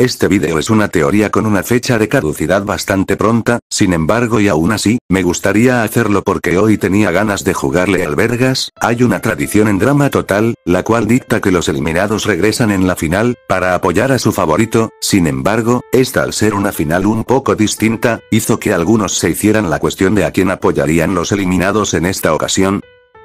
Este video es una teoría con una fecha de caducidad bastante pronta, sin embargo y aún así, me gustaría hacerlo porque hoy tenía ganas de jugarle al Vergas, hay una tradición en drama total, la cual dicta que los eliminados regresan en la final, para apoyar a su favorito, sin embargo, esta al ser una final un poco distinta, hizo que algunos se hicieran la cuestión de a quién apoyarían los eliminados en esta ocasión,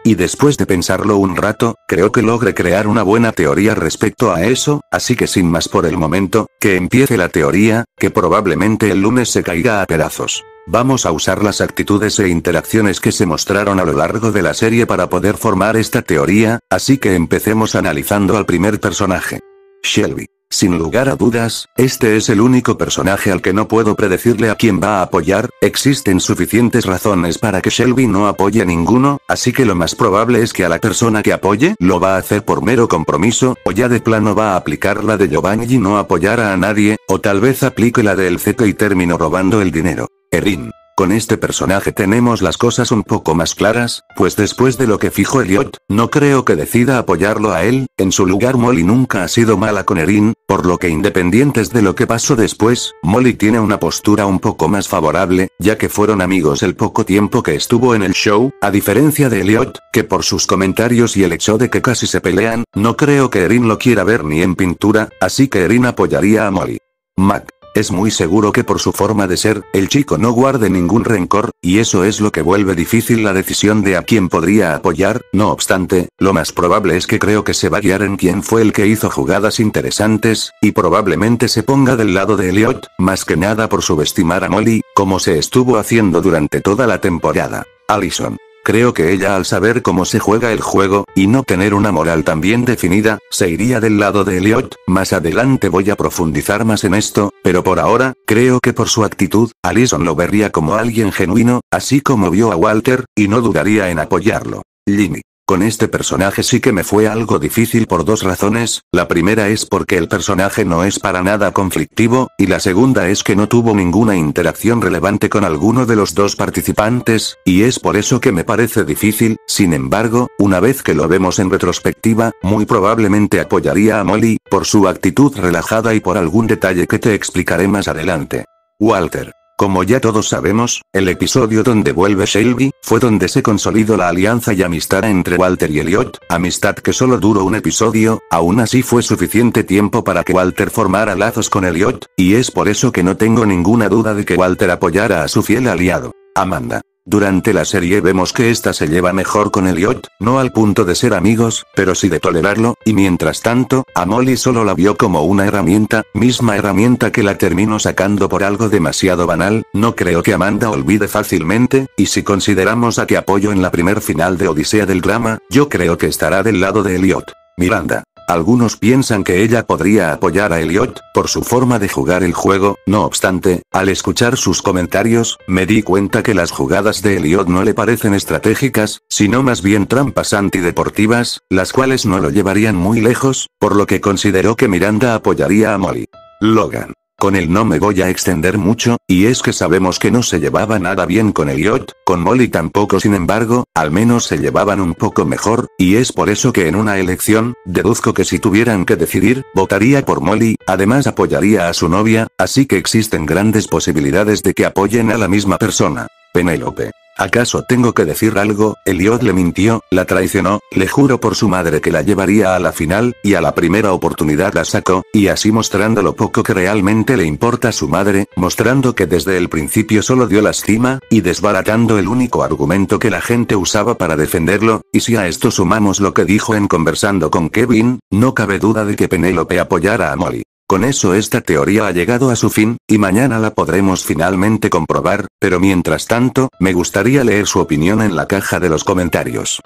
y después de pensarlo un rato, creo que logré crear una buena teoría respecto a eso, así que sin más por el momento, que empiece la teoría, que probablemente el lunes se caiga a pedazos. Vamos a usar las actitudes e interacciones que se mostraron a lo largo de la serie para poder formar esta teoría, así que empecemos analizando al primer personaje. Shelby. Sin lugar a dudas, este es el único personaje al que no puedo predecirle a quién va a apoyar, existen suficientes razones para que Shelby no apoye a ninguno, así que lo más probable es que a la persona que apoye lo va a hacer por mero compromiso, o ya de plano va a aplicar la de Giovanni y no apoyar a nadie, o tal vez aplique la del Z y termino robando el dinero. Erin. Con este personaje tenemos las cosas un poco más claras, pues después de lo que fijó Elliot, no creo que decida apoyarlo a él, en su lugar Molly nunca ha sido mala con Erin, por lo que independientes de lo que pasó después, Molly tiene una postura un poco más favorable, ya que fueron amigos el poco tiempo que estuvo en el show, a diferencia de Elliot, que por sus comentarios y el hecho de que casi se pelean, no creo que Erin lo quiera ver ni en pintura, así que Erin apoyaría a Molly. Mac. Es muy seguro que por su forma de ser, el chico no guarde ningún rencor, y eso es lo que vuelve difícil la decisión de a quién podría apoyar, no obstante, lo más probable es que creo que se va a guiar en quién fue el que hizo jugadas interesantes, y probablemente se ponga del lado de Elliot, más que nada por subestimar a Molly, como se estuvo haciendo durante toda la temporada. Allison. Creo que ella al saber cómo se juega el juego, y no tener una moral tan bien definida, se iría del lado de Elliot, más adelante voy a profundizar más en esto, pero por ahora, creo que por su actitud, Alison lo vería como alguien genuino, así como vio a Walter, y no dudaría en apoyarlo. Jimmy. Con este personaje sí que me fue algo difícil por dos razones, la primera es porque el personaje no es para nada conflictivo, y la segunda es que no tuvo ninguna interacción relevante con alguno de los dos participantes, y es por eso que me parece difícil, sin embargo, una vez que lo vemos en retrospectiva, muy probablemente apoyaría a Molly, por su actitud relajada y por algún detalle que te explicaré más adelante. Walter. Como ya todos sabemos, el episodio donde vuelve Shelby, fue donde se consolidó la alianza y amistad entre Walter y Elliot, amistad que solo duró un episodio, aún así fue suficiente tiempo para que Walter formara lazos con Elliot, y es por eso que no tengo ninguna duda de que Walter apoyara a su fiel aliado, Amanda. Durante la serie vemos que esta se lleva mejor con Elliot, no al punto de ser amigos, pero sí de tolerarlo, y mientras tanto, a Molly solo la vio como una herramienta, misma herramienta que la terminó sacando por algo demasiado banal, no creo que Amanda olvide fácilmente, y si consideramos a que apoyo en la primer final de Odisea del drama, yo creo que estará del lado de Elliot. Miranda. Algunos piensan que ella podría apoyar a Elliot, por su forma de jugar el juego, no obstante, al escuchar sus comentarios, me di cuenta que las jugadas de Elliot no le parecen estratégicas, sino más bien trampas antideportivas, las cuales no lo llevarían muy lejos, por lo que consideró que Miranda apoyaría a Molly. Logan. Con él no me voy a extender mucho, y es que sabemos que no se llevaba nada bien con Elliot, con Molly tampoco sin embargo, al menos se llevaban un poco mejor, y es por eso que en una elección, deduzco que si tuvieran que decidir, votaría por Molly, además apoyaría a su novia, así que existen grandes posibilidades de que apoyen a la misma persona. Penélope. ¿Acaso tengo que decir algo? Eliot le mintió, la traicionó, le juro por su madre que la llevaría a la final, y a la primera oportunidad la sacó, y así mostrando lo poco que realmente le importa a su madre, mostrando que desde el principio solo dio lastima, y desbaratando el único argumento que la gente usaba para defenderlo, y si a esto sumamos lo que dijo en conversando con Kevin, no cabe duda de que Penélope apoyara a Molly. Con eso esta teoría ha llegado a su fin, y mañana la podremos finalmente comprobar, pero mientras tanto, me gustaría leer su opinión en la caja de los comentarios.